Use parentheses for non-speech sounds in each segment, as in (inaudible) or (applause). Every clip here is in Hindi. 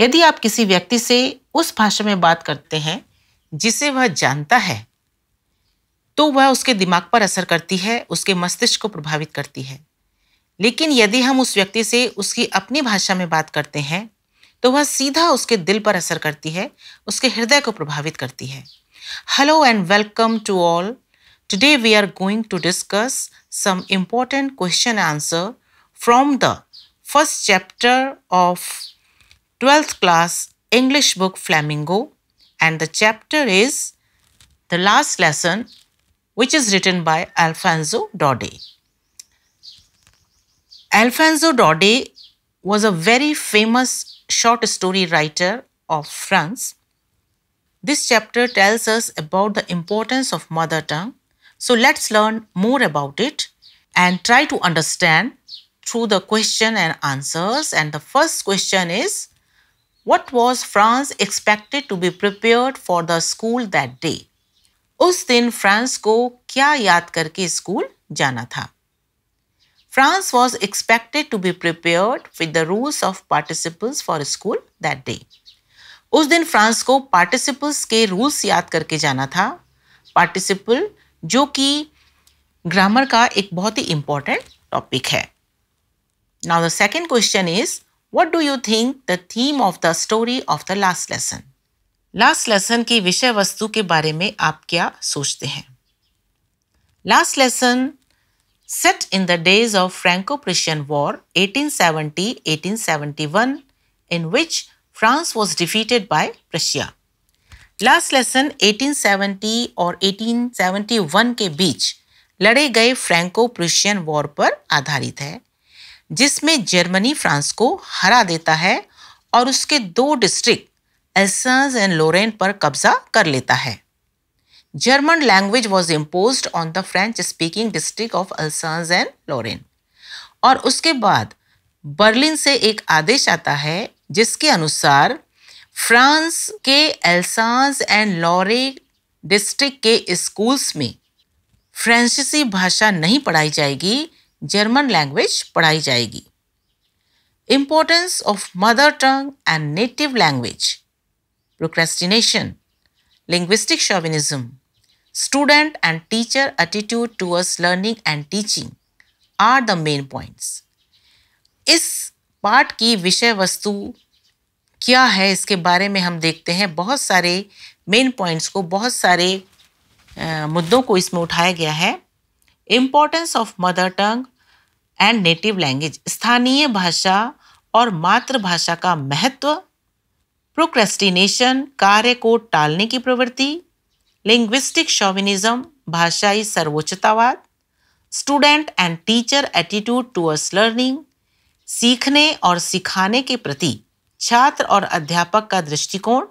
यदि आप किसी व्यक्ति से उस भाषा में बात करते हैं जिसे वह जानता है तो वह उसके दिमाग पर असर करती है उसके मस्तिष्क को प्रभावित करती है लेकिन यदि हम उस व्यक्ति से उसकी अपनी भाषा में बात करते हैं तो वह सीधा उसके दिल पर असर करती है उसके हृदय को प्रभावित करती है hello and welcome to all today we are going to discuss some important question answer from the first chapter of 12th class English book Flamingo and the chapter is The Last Lesson which is written by Alfonso Daudet. Alfonso Daudet was a very famous short story writer of France. This chapter tells us about the importance of mother tongue. So let's learn more about it and try to understand through the question and answers. And the first question is What was France expected to be prepared for the school that day? उस दिन फ्रांस को क्या याद करके स्कूल जाना था Franz was expected to be prepared with the rules of participles for school that day उस दिन फ्रांस को पार्टिसिपल्स के रूल्स याद करके जाना था पार्टिसिपल जो कि ग्रामर का एक बहुत ही इंपॉर्टेंट टॉपिक है now the second question is what do you think the theme of the story of the last lesson last lesson की विषय वस्तु के बारे में आप क्या सोचते हैं last lesson set in the days of Franco Prussian war 1870-1871 in which France was defeated by Prussia last lesson 1870 और 1871 के बीच लड़े गए फ्रेंको प्रिशियन वॉर पर आधारित है जिसमें जर्मनी फ्रांस को हरा देता है और उसके दो डिस्ट्रिक्ट एल्सास एंड लोरेन पर कब्जा कर लेता है German language was impose on the French speaking district of Alsace and Lorraine और उसके बाद बर्लिन से एक आदेश आता है जिसके अनुसार फ्रांस के एल्सास एंड लॉरे डिस्ट्रिक्ट के स्कूल्स में फ्रेंचसी भाषा नहीं पढ़ाई जाएगी जर्मन लैंग्वेज पढ़ाई जाएगी importance of mother tongue and native language procrastination linguistic chauvinism student and teacher attitude towards learning and teaching are the main points इस पाठ की विषय वस्तु क्या है इसके बारे में हम देखते हैं बहुत सारे मेन पॉइंट्स को बहुत सारे आ, मुद्दों को इसमें उठाया गया है importance of mother tongue and native language स्थानीय भाषा और मातृभाषा का महत्व प्रोक्रेस्टिनेशन कार्य को टालने की प्रवृत्ति लिंग्विस्टिक शोविनिज्म भाषाई सर्वोच्चतावाद student and teacher attitude towards learning सीखने और सिखाने के प्रति छात्र और अध्यापक का दृष्टिकोण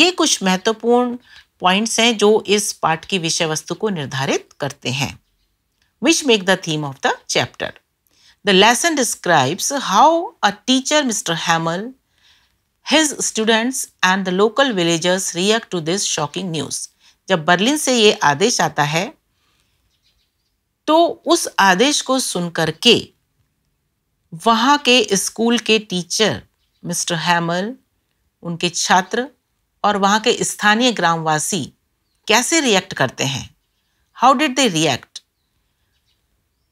ये कुछ महत्वपूर्ण पॉइंट्स हैं जो इस पाठ की विषय वस्तु को निर्धारित करते हैं which make the theme of the chapter. The lesson describes how a teacher, Mr. Hamel, his students and the local villagers react to this shocking news. जब बर्लिन से ये आदेश आता है तो उस आदेश को सुन करके वहाँ के स्कूल के टीचर मिस्टर हैमल उनके छात्र और वहाँ के स्थानीय ग्रामवासी कैसे रिएक्ट करते हैं हाउ डिड दे रिएक्ट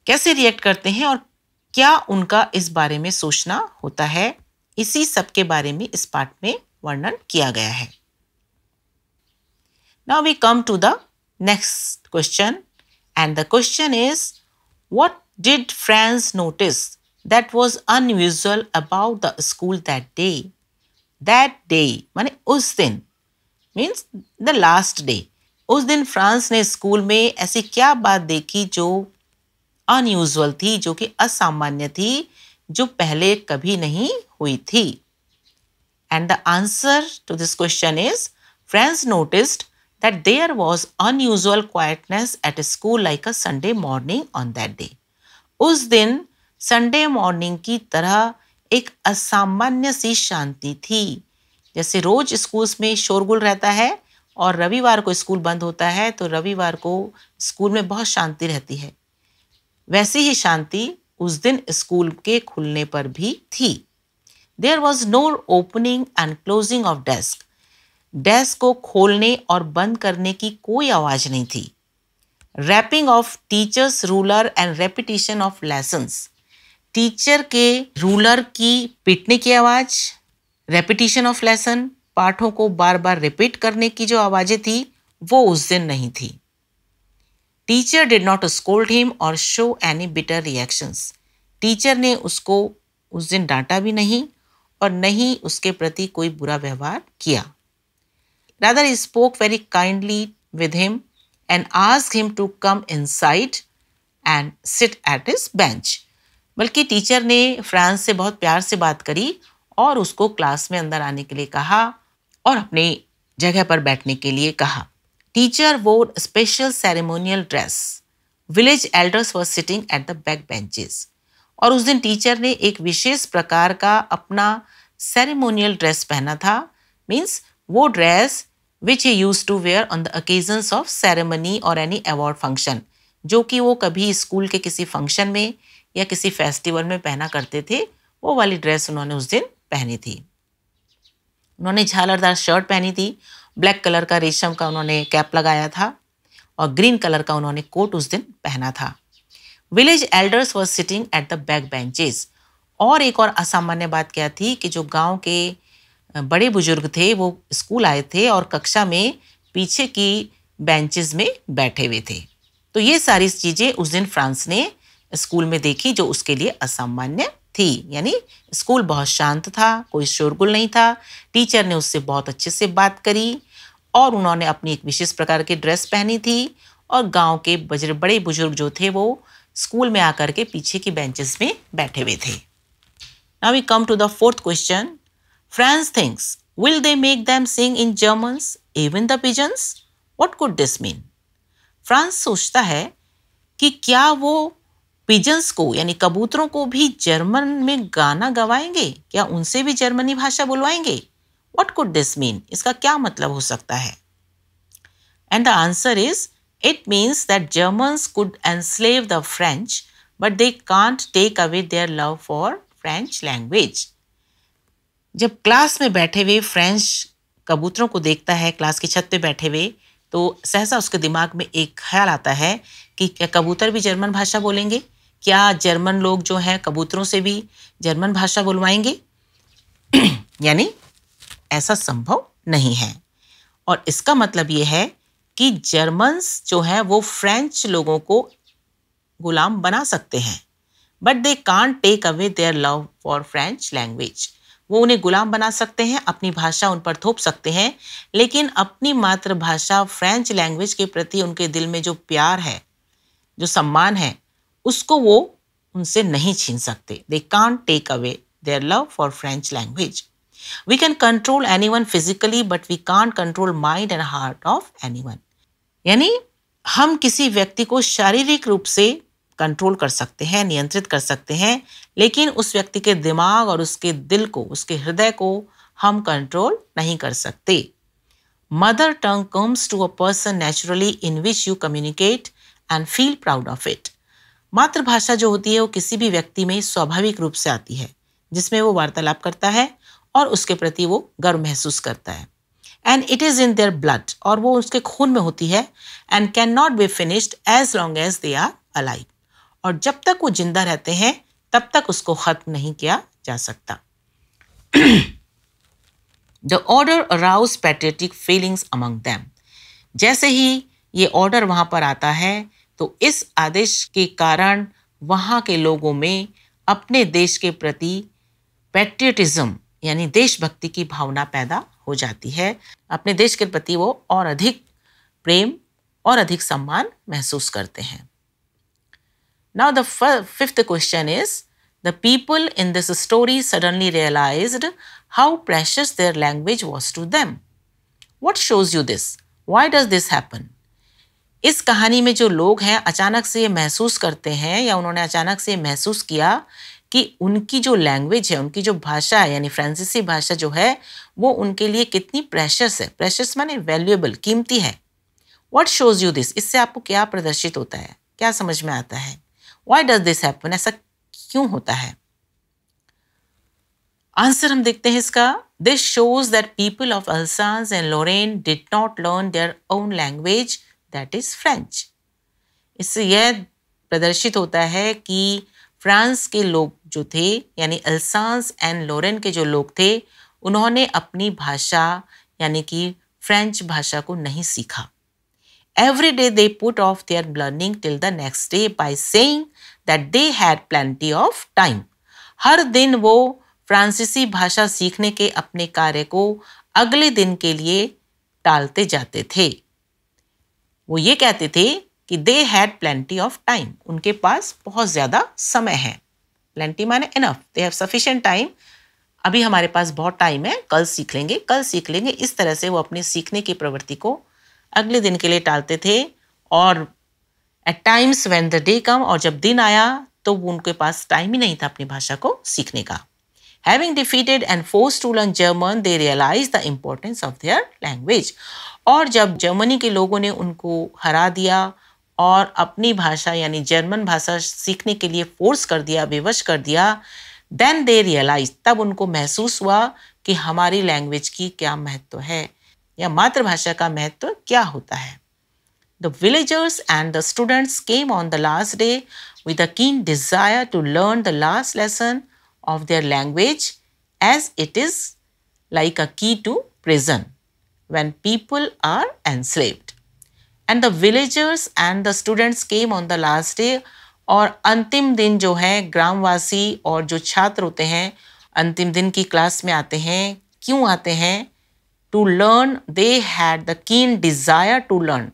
कैसे रिएक्ट करते हैं और क्या उनका इस बारे में सोचना होता है इसी सब के बारे में इस पार्ट में वर्णन किया गया है now we come to the next question and the question is what did Franz notice that was unusual about the school that day that day माने उस दिन मीन्स द लास्ट डे उस दिन फ्रांस ने स्कूल में ऐसी क्या बात देखी जो अनयूजल थी जो कि असामान्य थी जो पहले कभी नहीं हुई थी and the answer to this question is Franz noticed there was unusual quietness at at school like a Sunday morning on that day उस दिन संडे मॉर्निंग की तरह एक असामान्य सी शांति थी जैसे रोज स्कूल्स में शोरगुल रहता है और रविवार को स्कूल बंद होता है तो रविवार को स्कूल में बहुत शांति रहती है वैसी ही शांति उस दिन स्कूल के खुलने पर भी थी there was no opening and closing of desk desk को खोलने और बंद करने की कोई आवाज़ नहीं थी rapping of teachers ruler and repetition of lessons teacher के रूलर की पिटने की आवाज़ रेपिटेशन ऑफ लेसन पाठों को बार बार रिपीट करने की जो आवाज़ें थी वो उस दिन नहीं थी teacher did not scold him और show any bitter reactions teacher ने उसको उस दिन डांटा भी नहीं और न ही उसके प्रति कोई बुरा व्यवहार किया rather he spoke very kindly with him and ask him to come inside and sit at his bench बल्कि टीचर ने फ्रांस से बहुत प्यार से बात करी और उसको क्लास में अंदर आने के लिए कहा और अपनी जगह पर बैठने के लिए कहा टीचर वो special ceremonial dress village elders elders sitting at the back benches और उस दिन टीचर ने एक विशेष प्रकार का अपना सेरेमोनियल ड्रेस पहना था मीन्स वो dress which he use to wear on the occasions of ceremony और एनी अवार्ड फंक्शन जो कि वो कभी स्कूल के किसी फंक्शन में या किसी फेस्टिवल में पहना करते थे वो वाली ड्रेस उन्होंने उस दिन पहनी थी उन्होंने झालरदार शर्ट पहनी थी ब्लैक कलर का रेशम का उन्होंने कैप लगाया था और ग्रीन कलर का उन्होंने कोट उस दिन पहना था village elders was sitting at the back benches और एक और असामान्य बात क्या थी कि जो गांव के बड़े बुजुर्ग थे वो स्कूल आए थे और कक्षा में पीछे की बेंचेस में बैठे हुए थे तो ये सारी चीज़ें उस दिन फ्रांस ने स्कूल में देखी जो उसके लिए असामान्य थी यानी स्कूल बहुत शांत था कोई शोरगुल नहीं था टीचर ने उससे बहुत अच्छे से बात करी और उन्होंने अपनी एक विशेष प्रकार की ड्रेस पहनी थी और गांव के बजर बड़े बुजुर्ग जो थे वो स्कूल में आकर के पीछे की बेंचेस में बैठे हुए थे now we come to the fourth question Franz thinks will they make them sing in Germans even the pigeons what could this mean Franz सोचता है कि क्या वो पिजन्स को यानी कबूतरों को भी जर्मन में गाना गवाएंगे क्या उनसे भी जर्मनी भाषा बुलवाएंगे वट कुड दिस मीन इसका क्या मतलब हो सकता है and the answer is it means that Germans could enslave the French but they can't take away their love for French language जब क्लास में बैठे हुए फ्रेंच कबूतरों को देखता है क्लास की छत पे बैठे हुए तो सहसा उसके दिमाग में एक ख्याल आता है कि क्या कबूतर भी जर्मन भाषा बोलेंगे क्या जर्मन लोग जो हैं कबूतरों से भी जर्मन भाषा बुलवाएंगे (clears throat) यानी ऐसा संभव नहीं है और इसका मतलब ये है कि जर्मन्स जो हैं वो फ्रेंच लोगों को गुलाम बना सकते हैं but they can't take away their love for French language वो उन्हें गुलाम बना सकते हैं अपनी भाषा उन पर थोप सकते हैं लेकिन अपनी मातृभाषा फ्रेंच लैंग्वेज के प्रति उनके दिल में जो प्यार है जो सम्मान है उसको वो उनसे नहीं छीन सकते they can't take away their love for French language we can control anyone physically but we can't control mind and heart of anyone यानी हम किसी व्यक्ति को शारीरिक रूप से कंट्रोल कर सकते हैं नियंत्रित कर सकते हैं लेकिन उस व्यक्ति के दिमाग और उसके दिल को उसके हृदय को हम कंट्रोल नहीं कर सकते mother tongue comes to a person naturally in which you communicate and feel proud of it मातृभाषा जो होती है वो किसी भी व्यक्ति में स्वाभाविक रूप से आती है जिसमें वो वार्तालाप करता है और उसके प्रति वो गर्व महसूस करता है and it is in their blood और वो उसके खून में होती है and can not be finished as long as they are alive और जब तक वो जिंदा रहते हैं तब तक उसको ख़त्म नहीं किया जा सकता the order arouse patriotic feelings among them जैसे ही ये ऑर्डर वहाँ पर आता है तो इस आदेश के कारण वहाँ के लोगों में अपने देश के प्रति पैट्रियटिज़म यानी देशभक्ति की भावना पैदा हो जाती है अपने देश के प्रति वो और अधिक प्रेम और अधिक सम्मान महसूस करते हैं now the fifth question is the people in this story suddenly realise how precious their language was to them what shows you this why does this happen इस कहानी में जो लोग हैं अचानक से ये महसूस करते हैं या उन्होंने अचानक से महसूस किया कि उनकी जो लैंग्वेज है उनकी जो भाषा है यानी फ्रांसीसी भाषा जो है वो उनके लिए कितनी प्रेशस है प्रेशस माने वैल्यूएबल कीमती है वॉट शोज़ यू दिस इससे आपको क्या प्रदर्शित होता है क्या समझ में आता है वाई डज दिस हैपन ऐसा क्यों होता है आंसर हम देखते हैं इसका this shows that people of Alsace and Lorraine did not learn their own language that is French इससे यह प्रदर्शित होता है कि फ्रांस के लोग जो थे यानी अल्सांस एंड लोरेन के जो लोग थे उन्होंने अपनी भाषा यानी कि फ्रेंच भाषा को नहीं सीखा every day they put off their learning till the next day by saying that they had plenty of time हर दिन वो फ्रांसीसी भाषा सीखने के अपने कार्य को अगले दिन के लिए टालते जाते थे वो ये कहते थे कि they had plenty of time उनके पास बहुत ज़्यादा समय है प्लेंटी माने enough they have sufficient time अभी हमारे पास बहुत टाइम है कल सीख लेंगे कल सीख लेंगे इस तरह से वो अपने सीखने की प्रवृत्ति को अगले दिन के लिए टालते थे और at times when the day come और जब दिन आया तो उनके पास टाइम ही नहीं था अपनी भाषा को सीखने का having defeated and force to learn German they realise the importance of their language और जब जर्मनी के लोगों ने उनको हरा दिया और अपनी भाषा यानी जर्मन भाषा सीखने के लिए फोर्स कर दिया विवश कर दिया देन दे रियलाइज तब उनको महसूस हुआ कि हमारी लैंग्वेज की क्या महत्व है या मातृभाषा का महत्व क्या होता है the villagers and the students came on the last day with a keen desire to learn the last lesson of their language as it is like a key to prison people are and enslaved. And the villagers and the students came on the last day और अंतिम दिन जो है ग्रामवासी और जो छात्र होते हैं अंतिम दिन की क्लास में आते हैं क्यों आते हैं to learn they had the keen desire to learn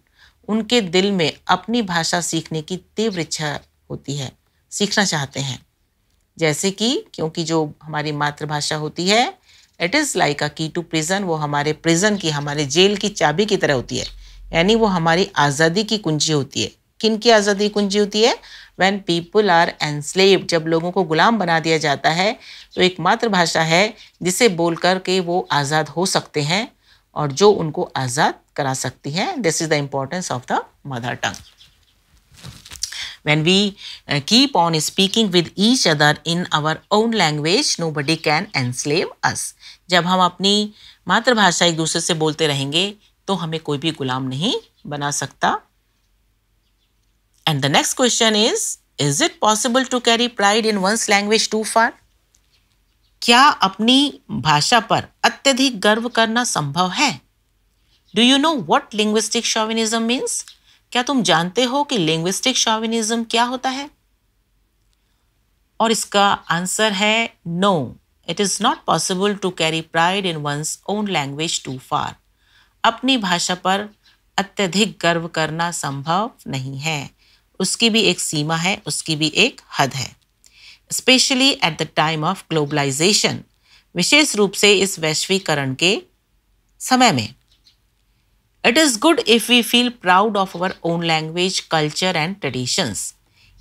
उनके दिल में अपनी भाषा सीखने की तीव्र इच्छा होती है सीखना चाहते हैं जैसे कि क्योंकि जो हमारी मातृभाषा होती है it is like a key to prison वो हमारे प्रिजन की हमारे जेल की चाबी की तरह होती है यानी वो हमारी आज़ादी की कुंजी होती है किन की आज़ादी कुंजी होती है वैन पीपल आर एनस्लेव जब लोगों को गुलाम बना दिया जाता है तो एक मातृभाषा है जिसे बोल कर के वो आज़ाद हो सकते हैं और जो उनको आज़ाद करा सकती है this is the importance of the mother tongue when we keep on speaking with each other in our own language nobody can enslave us जब हम अपनी मातृभाषा एक दूसरे से बोलते रहेंगे तो हमें कोई भी गुलाम नहीं बना सकता and the next question is is it possible to carry pride in one's language too far क्या अपनी भाषा पर अत्यधिक गर्व करना संभव है do you know what linguistic chauvinism means क्या तुम जानते हो कि लिंग्विस्टिक शॉविनिज्म क्या होता है और इसका आंसर है no it is not possible to carry pride in one's own language too far अपनी भाषा पर अत्यधिक गर्व करना संभव नहीं है उसकी भी एक सीमा है उसकी भी एक हद है specially at the time of globalisation विशेष रूप से इस वैश्वीकरण के समय में it is good if we feel proud of our own language culture and traditions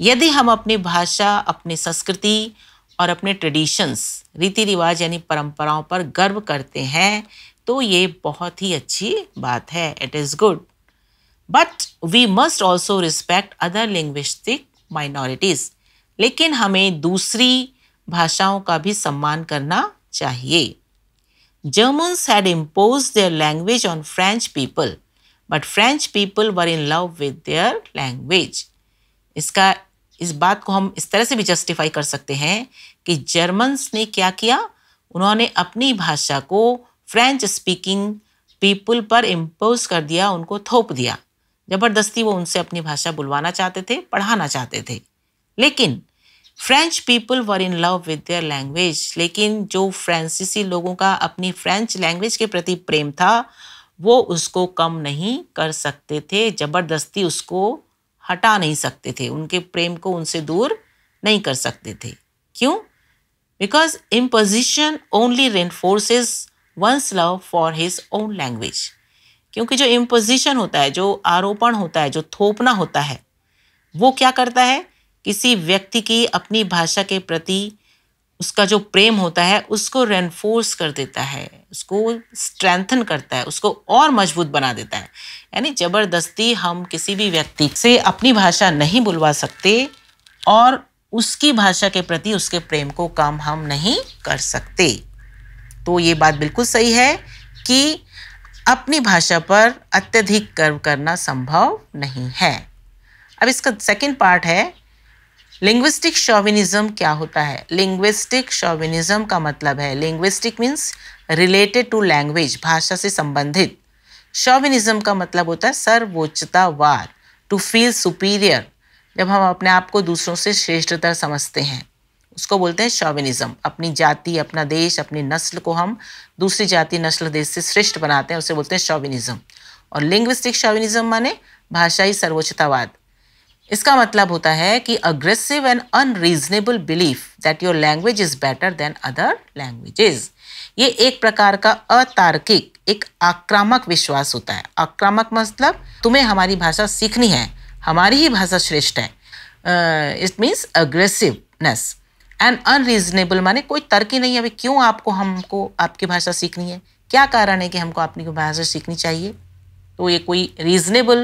यदि हम अपनी भाषा अपनी संस्कृति और अपने ट्रेडिशंस रीति रिवाज यानी परंपराओं पर गर्व करते हैं तो ये बहुत ही अच्छी बात है it is good but we must also respect other linguistic minorities लेकिन हमें दूसरी भाषाओं का भी सम्मान करना चाहिए Germans had impose their language on French people but French people were in love with their language इसका इस बात को हम इस तरह से भी जस्टिफाई कर सकते हैं कि जर्मन्स ने क्या किया उन्होंने अपनी भाषा को फ्रेंच स्पीकिंग पीपल पर इम्पोज कर दिया उनको थोप दिया ज़बरदस्ती वो उनसे अपनी भाषा बुलवाना चाहते थे पढ़ाना चाहते थे लेकिन French people were in love with their language लेकिन जो फ्रांसीसी लोगों का अपनी फ्रेंच लैंग्वेज के प्रति प्रेम था वो उसको कम नहीं कर सकते थे ज़बरदस्ती उसको हटा नहीं सकते थे उनके प्रेम को उनसे दूर नहीं कर सकते थे क्यों because imposition only reinforces one's love for his own language क्योंकि जो इम्पोजिशन होता है जो आरोपण होता है जो थोपना होता है वो क्या करता है किसी व्यक्ति की अपनी भाषा के प्रति उसका जो प्रेम होता है उसको रेनफोर्स कर देता है उसको स्ट्रेंथन करता है उसको और मजबूत बना देता है यानी ज़बरदस्ती हम किसी भी व्यक्ति से अपनी भाषा नहीं बुलवा सकते और उसकी भाषा के प्रति उसके प्रेम को कम हम नहीं कर सकते तो ये बात बिल्कुल सही है कि अपनी भाषा पर अत्यधिक गर्व करना संभव नहीं है अब इसका सेकंड पार्ट है लिंग्विस्टिक शोविनिज्म क्या होता है लिंग्विस्टिक शोविनिज्म का मतलब है linguistic means related to language भाषा से संबंधित शॉविनिज्म का मतलब होता है सर्वोच्चतावाद टू फील सुपीरियर जब हम अपने आप को दूसरों से श्रेष्ठतर समझते हैं उसको बोलते हैं शॉविनिज्म अपनी जाति अपना देश अपनी नस्ल को हम दूसरी जाति नस्ल देश से श्रेष्ठ बनाते हैं उसे बोलते हैं शॉविनिज्म और लिंग्विस्टिक शॉविनिज्म माने भाषाई सर्वोच्चतावाद इसका मतलब होता है कि aggressive and unreasonable belief that your language is better than other languages ये एक प्रकार का अतार्किक एक आक्रामक विश्वास होता है आक्रामक मतलब तुम्हें हमारी भाषा सीखनी है हमारी ही भाषा श्रेष्ठ है it means aggressiveness and unreasonable माने कोई तर्क ही नहीं है अभी क्यों आपको हमको आपकी भाषा सीखनी है क्या कारण है कि हमको अपनी भाषा सीखनी चाहिए तो ये कोई रीजनेबल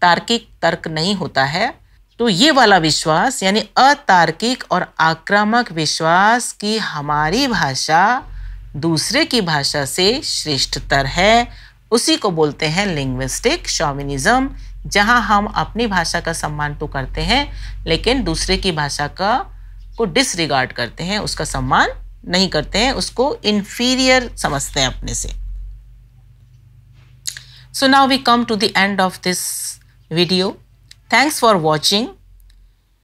तार्किक तर्क नहीं होता है तो ये वाला विश्वास यानी अतार्किक और आक्रामक विश्वास कि हमारी भाषा दूसरे की भाषा से श्रेष्ठतर है उसी को बोलते हैं लिंग्विस्टिक शॉमिनिज्म जहाँ हम अपनी भाषा का सम्मान तो करते हैं लेकिन दूसरे की भाषा का को डिसरिगार्ड करते हैं उसका सम्मान नहीं करते हैं उसको इन्फीरियर समझते हैं अपने से so now we come to the end of this video thanks for watching